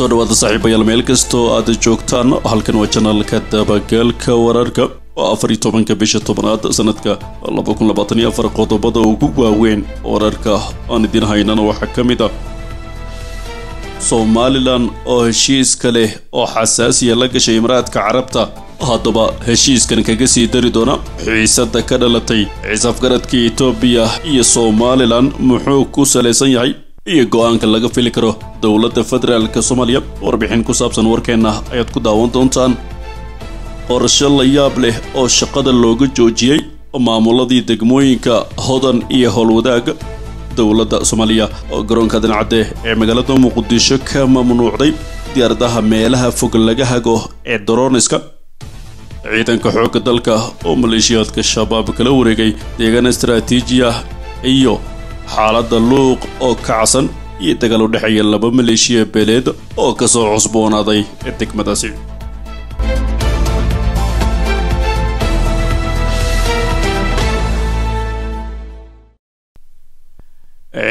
soo dhawaada saaxiibayaal meel kastoo aad joogtaan halkan waa janaalka dabagalka wararka oo afar iyo tobanka bisha tobanaad sanadka laba kun labaatan iyo afar qodobada ugu waaweyn wararka aan idin haynana waxaa ka mid a ah somalilan oo heshiiska leh oo xasaasiya la gashay imaaraadka carabta haddaba heshiiskan kaga sii dari doona xiisadda ka dhalatay xisaafgaradka etoobiya iyo somalilan muxuu ku salaysan yahay iyo go'aanka laga fili karo dowladda federaalka soomaaliya warbixin ku saabsan warkeenna ayaad ku daawan doontaan qorshe la yaab leh oo shaqada looga joojiyey maamuladii degmooyinka hodan iyo howlwadaaga dowladda soomaaliya oo garoonka dancadde ee magaalada muqdisho ka mamnuucday diyaaradaha meelaha fog laga hago ee daroniska ciidanka xoogga dalka oo maleeshiyaadka shabaab kala wareegay deegaan istaraatiiji iyo xaaladda luuq oo kacsan iyo dagaal u dhexeeya laba maleeshiya beeleed oo ka soo cusboonaaday ee degmadaasi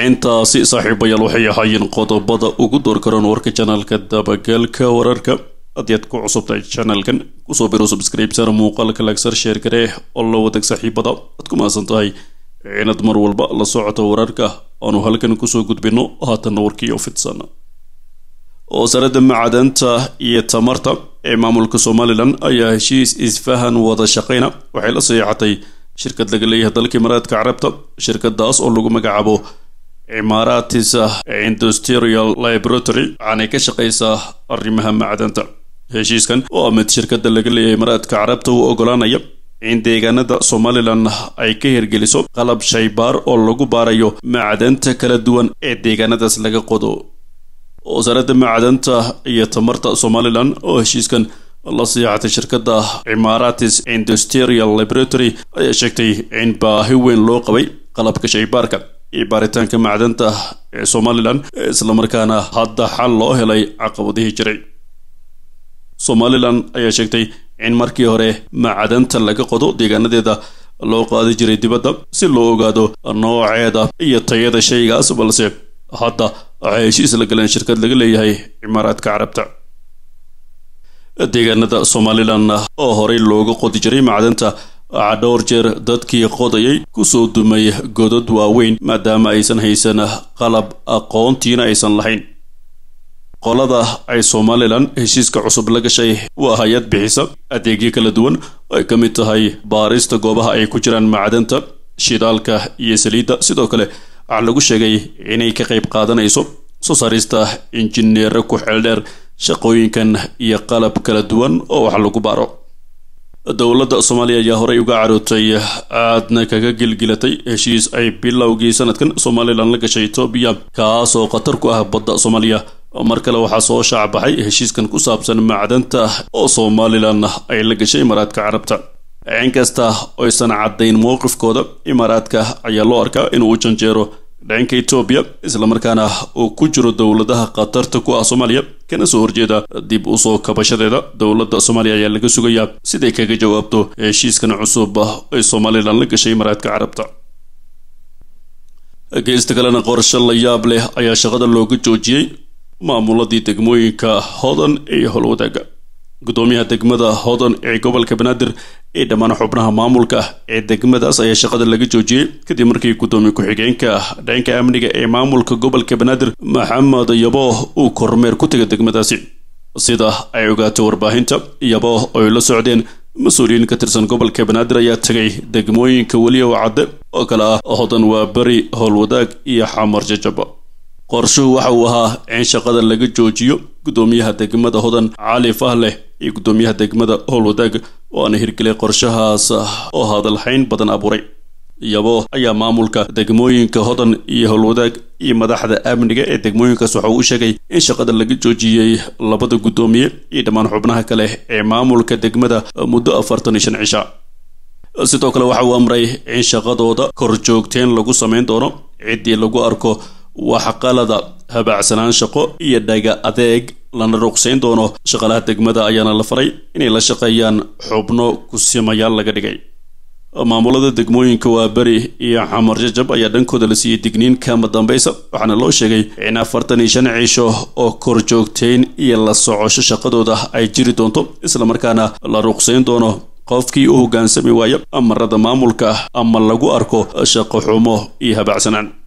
intaasi saaxiibayaal waxay ahaayeen qodobada ugu doorkaran warka janaalka dabagalka wararka adiad ku cusubtahay janaalkan kusoo biro subscribesar muuqaalka lagsar sheergaree oo la wadag saaxiibada waad ku mahadsan tahay inaad mar walba la socoto wararka aanu halkan kusoo gudbinno haatanna warkiiyo fidsan wasaaradda macdanta iyo tamarta ee maamulka somalilan ayaa heshiis isfahan wada shaqeyna waxay la sayaexatay shirkad laga leeyahay dalka imaaraadka carabta shirkadaas oo lagu magacaabo cimaaraatisa industrial laboratory waxaanay ka shaqeysaa arrimaha macdanta heshiiskan oo amid ah shirkada laga leeyahay maraadka carabta uu ogolaanaya in deegaanada somalilan ay ka hirgeliso qalab shaybaar oo lagu baarayo macdanta kala duwan ee deegaanadaas laga qodo wasaaradda macdanta iyo tamarta somalilan oo heshiiskan la siyaxatay shirkadda cimaaratis industrial laboratory ayaa sheegtay in baahi weyn loo qabay qalabka shaybaarka iyo baaritaanka macdanta ee somalilan islamarkaana hadda xal loo helay caqabadihii jiray somalilan ayaa sheegtay in markii hore macdanta laga qodo deegaanadeeda loo qaadi jiray dibadda si loo ogaado nooceeda iyo tayada shaygaas balse hadda waxay heshiis la galeen shirkad laga leeyahay imaaraadka carabta deegaanada somalilan oo horey looga qodi jiray macdanta waxaa dhowr jeer dadkii qodayay kusoo dumay godad waaweyn maadaama aysan haysan qalab aqoontiina aysan lahayn qolada ay somalilan heshiiska cusub la gashay waa hay-ad bixisa adeegyo kala duwan oo ay ka mid tahay baarista goobaha ay ku jiraan macdanta shidaalka iyo saliidda sidoo kale waxaa ah, lagu sheegay inay ka qayb qaadanayso soo saarista injineero ku xeeldheer shaqooyinkan iyo qalab kala duwan oo wax lagu baaro dowladda soomaaliya ayaa horey uga carootay aadna kaga gilgilatay heshiis ay bilowgii sanadkan somalilan la gashay etoobiya kaasoo khatar ku ah badda soomaaliya mar kale waxaa soo shaacbaxay heshiiskan ku saabsan macdanta oo somalilan ah ay la gashay imaaraadka carabta inkasta oysan caddayn mowqifkooda imaaraadka ayaa loo arkaa inuu u janjeero dhanka etoobiya islamarkaana uu ku jiro dowladaha khatarta ku ah soomaaliya kana soo horjeeda dib u soo kabashadeeda dowladda soomaaliya ayaa laga sugayaa siday kaga jawaabto heshiiskan cusub ah ee somalilan la gashay imaaraadka carabta geesta kalena qorsho la yaab leh ayaa shaqada looga joojiyey maamuladii degmooyinka hodan iyo howlwadaaga gudoomiyaha degmada hodan ee gobolka banaadir ee dhammaan xubnaha maamulka ee degmadaas ayaa shaqada laga joojiyey kadib markii gudoomiye ku-xigeenka dhanka amniga ee maamulka gobolka banaadir maxamed yabo uu kormeer ku tegay degmadaasi sida ay ogaatay warbaahinta yabo oy la socdeen mas-uuliyiin ka tirsan gobolka banaadir ayaa tegay degmooyinka weliya waa cadde oo kale ah hodan waa beri howlwadaag iyo xamar jajaba qorshuhu waxa uu ahaa in shaqada laga joojiyo guddoomiyaha degmada hodan cali fahleh iyo guddoomiyaha degmada howlwadaag aana hirgelay qorshahaas oo hadalxayn badan abuuray iyabo ayaa maamulka degmooyinka hodan iyo howlwadaag iyo madaxda amniga ee degmooyinkaas waxa uu u sheegay in shaqada laga joojiyey labada guddoomiye iyo dhammaan xubnaha kale ee maamulka degmada muddo afartan iyo shan cisha sidoo kale waxa uu amray in shaqadooda kor lagu samayn doono ciddii lagu arko waxqalada habaacsanaan shaqo iyo dhaga adeeg lana ruqsayn doono shaqalaha degmada ayaana la faray inay la shaqeeyaan xubno ku simayaan laga dhigay maamulada degmooyinka waa beri iyo xamar jajab ayaa dhankooda la siiyey digniin kama dambaysa waxaana loo sheegay in afartan iyo shan ciisho oo korjoogtayn iyo la socosho shaqadooda ay jiri doonto isla markaana la ruqsayn doono qofkii u hoggaansami waaya amarada maamulka ama lagu arko shaqo xumo iyo habaacsanaan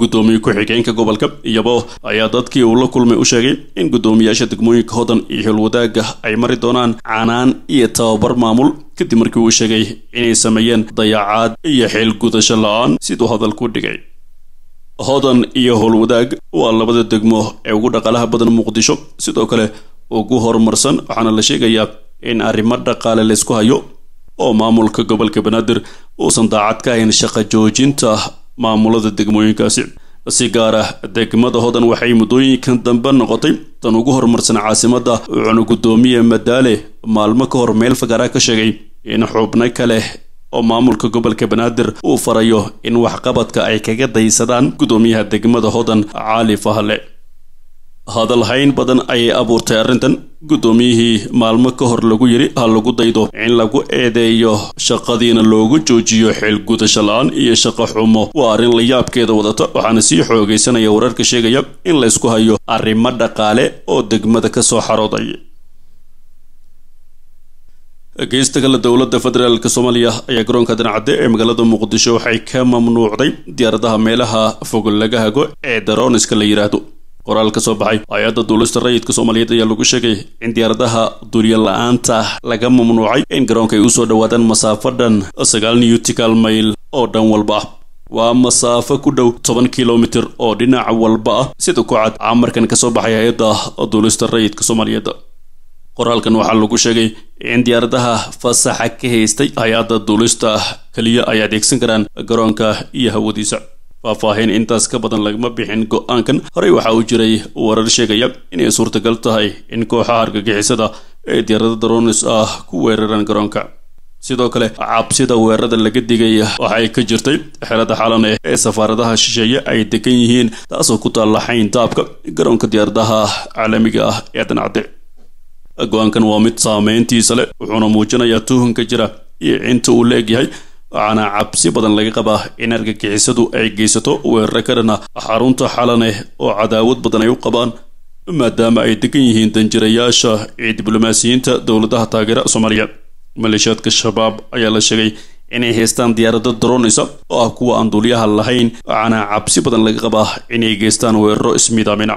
gudoomiye ku-xigeenka gobolka iyabo ayaa dadkii uu la kulmay u sheegay in guddoomiyaasha degmooyinka hodan iyo xilwadaaga ay mari doonaan canaan iyo tababar maamul kadib markii uu sheegay inay sameeyeen dayacaad iyo xeelgudasho la-aan siduu hadalku dhigay hodan iyo howlwadaag waa labada degmo ee ugu dhaqaalaha badan muqdisho sidoo kale ugu horumarsan waxaana la sheegayaa in arrimo dhaqaale laysku hayo oo maamulka gobolka banaadir uusan daacad ka hayn shaqa joojinta maamulada degmooyinkaasi si gaar ah degmada hodan waxay muddooyinkan dambe noqotay tan ugu horumarsan caasimada cunug guddoomiye madaale maalmo ka hor meel fagaara ka sheegay in xubno kale oo maamulka gobolka banaadir uu farayo in waxqabadka ay kaga daysadaan guddoomiyaha degmada hodan cali fahle hadalhayn badan ayay abuurtay arrintan guddoomiyihii maalmo ka hor lagu yiri ha lagu daydo in lagu eedeeyo shaqadiina loogu joojiyo xeelgudasho la-aan iyo shaqo xumo waa arrin layaabkeeda wadata waxaana sii xoogaysanaya wararka sheegaya in laysku hayo arrimo dhaqaale oo degmada ka soo xarooday geysta kale dowladda federaalk soomaaliya ayaa garoonka dancadde ee magaalada muqdisho waxay ka mamnuucday diyaaradaha meelaha fog laga hago ee darooniska la yiraahdo qoraal ka soo baxay hay-adda duulista rayidka soomaaliyeed ayaa lagu sheegay in diyaaradaha duuliya la-aanta laga mamnuucay in garoonka ay usoo dhowaadaan masaafo dhan sagaal newtikal mayl oo dhan walba ah waa masaafo ku dhow toban kilomitir oo dhinac walba ah sida ku cad caamarkan kasoo baxay hay-adda duulista rayidka soomaaliyeed qoraalkan waxaa lagu sheegay in diyaaradaha fasaxa ka haystay hay-adda duulista keliya ay adeegsan karaan garoonka iyo hawadiisa faahfaahin intaas ka badan lagama bixin go-aankan horey waxaa uu jiray warar sheegaya inay suurtagal tahay in kooxaha argagixisada ee diyaarada daroonis ah ku weeraraan garoonka sidoo kale cabsida weerarada laga digay waxay ka jirtay xerada xalan ee safaaradaha shisheeye ay degan yihiin taasoo ku taalla xayn taabka garoonka diyaaradaha caalamiga ah ee dancade go-aankan waa mid saameyntiisa leh wuxuuna muujinayaa tuhunka jira iyo cinta uu la egyahay waxaana cabsi badan laga qabaa in argagixisadu ay geysato weeraro ka xarunta xalaneh oo cadaawad badan ay u qabaan maadaama ay degan yihiin danjirayaasha ee diblomaasiyiinta dowladaha taageera soomaaliya maleeshiyaadka shabaab ayaa la sheegay inay haystaan diyaarado daroonaysa oo ah kuwa aan duuliyaha lahayn waxaana cabsi badan laga qabaa inay geystaan weeraro ismiidaamina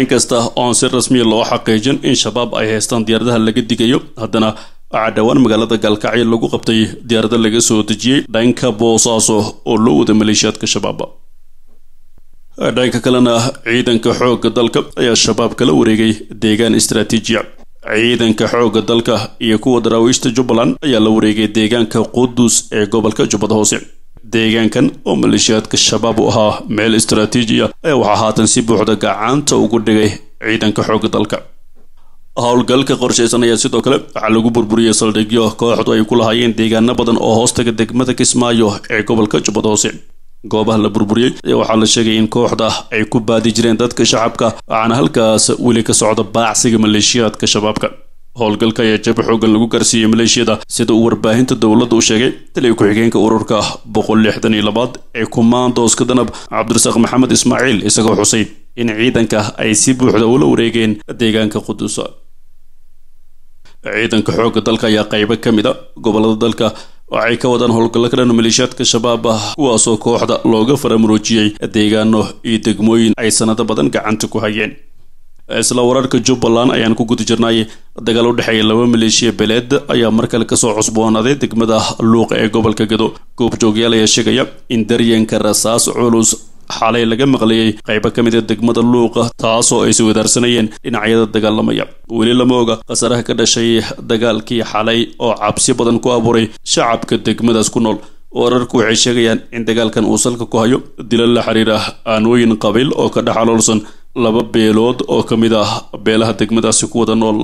inkasta oon si rasmiya loo xaqiijin in shabaab ay haystaan diyaaradaha laga digayo haddana dhowaan magaalada gaalkacyo lagu qabtay diyaarada laga soo dejiyey dhanka boosaaso oo loo wada maleeshiyaadka shabaab dhanka kalena ciidanka xoogga dalka ayaa shabaab kala wareegay deegaan istaraatiijiya ciidanka xoogga dalka iyo kuwa daraawiishta jubbaland ayaa la wareegay deegaanka qudus ee gobolka jubbada hoose deegaankan oo maleeshiyaadka shabaab u ahaa meel istaraatiijiya ayaa waxaa haatan si buuxda gacanta ugu dhigay ciidanka xoogga dalka howlgalka qorshaysan ayaa sidoo kale waxaa lagu burburiyey saldhigyo kooxdu ay ku lahaayeen deegaano badan oo hoostaga degmada kismaayo ee gobolka jubbad hoose goobaha la burburiyey ayaa waxaa la sheegay in kooxda ay ku baadi jireen dadka shacabka waxaana halkaas weli ka socda baacsiga maleeshiyaadka shabaabka howlgalka ayaa jabo xooggan lagu gaarsiiyey maleeshiyada sida uu warbaahinta dowladda u sheegay taliya ku-xigeenka ururka boqol lixdan iyo labaad ee kumaandooska danab cabdirasaaq maxamed ismaaciil isagoo xusay in ciidanka ay si buuxda ula wareegeen deegaanka quduusa ciidanka xoogga dalka ayaa qaybo ka mid a gobolada dalka waxay ka wadaan howlgallo ka dhan maleeshiyaadka shabaab ah kuwaasoo kooxda looga faramuroojiyey deegaano iyo degmooyin ay sanado badan gacanta ku hayeen isla wararka jubbaland ayaan ku guda jirnay dagaal u dhexeeya laba maleeshiya beleed ayaa mar kale kasoo cusboonaaday degmada luuqa ee gobolka gado goobjoogyaal ayaa sheegaya in daryanka rasaas culus xalay laga maqlayay qaybo ka mid a ah degmada luuqa taasoo ay suwadaarsanayeen dhinacyada dagaalamaya weli lama oga khasaraha ka dhashay dagaalkii xalay oo cabsi badan ku abuuray shacabka degmadaas ku nool wararku waxay sheegayaan in dagaalkan uu salka ku hayo dila la xiriira aanooyin qabiil oo ka dhex caloolsan laba beelood oo ka mid ah beelaha degmadaasi ku wada nool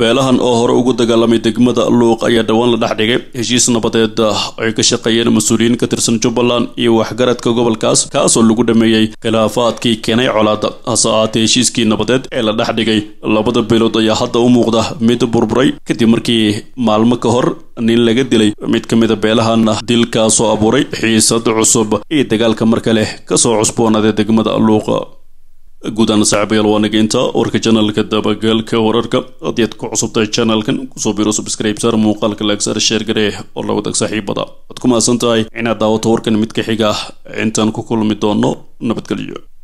beelahan oo hore ugu dagaalamay degmada luuq ayaa dhowaan la dhex dhigay heshiis nabadeed ah ay ka shaqeeyeen mas-uuliyiin ka tirsan jubbaland iyo waxgaradka gobolkaas kaasoo lagu dhameeyey khilaafaadkii keenay colaada hase ahaatee heshiiskii nabadeed ee la dhex dhigay labada beelood ayaa hadda u muuqda mid burburay kadib markii maalmo ka hor nin laga dilay mid ka mida beelahan ah dilkaasoo abuuray xiisad cusub iyo dagaalka mar kale kasoo cusboonaaday degmada luuq guudaan ahaan saaxiibayaal waa nageynta warka janalka dabagalka wararka haddii aad ku cusub tahay janalkan kusoo biro subscribesar muuqaalka laagsar sheergaree oo lawadag saaxiibada waad ku mahadsan tahay inaad daawato warkan mid ka xiga ah. intaan ku kulmi doono nabadgelyo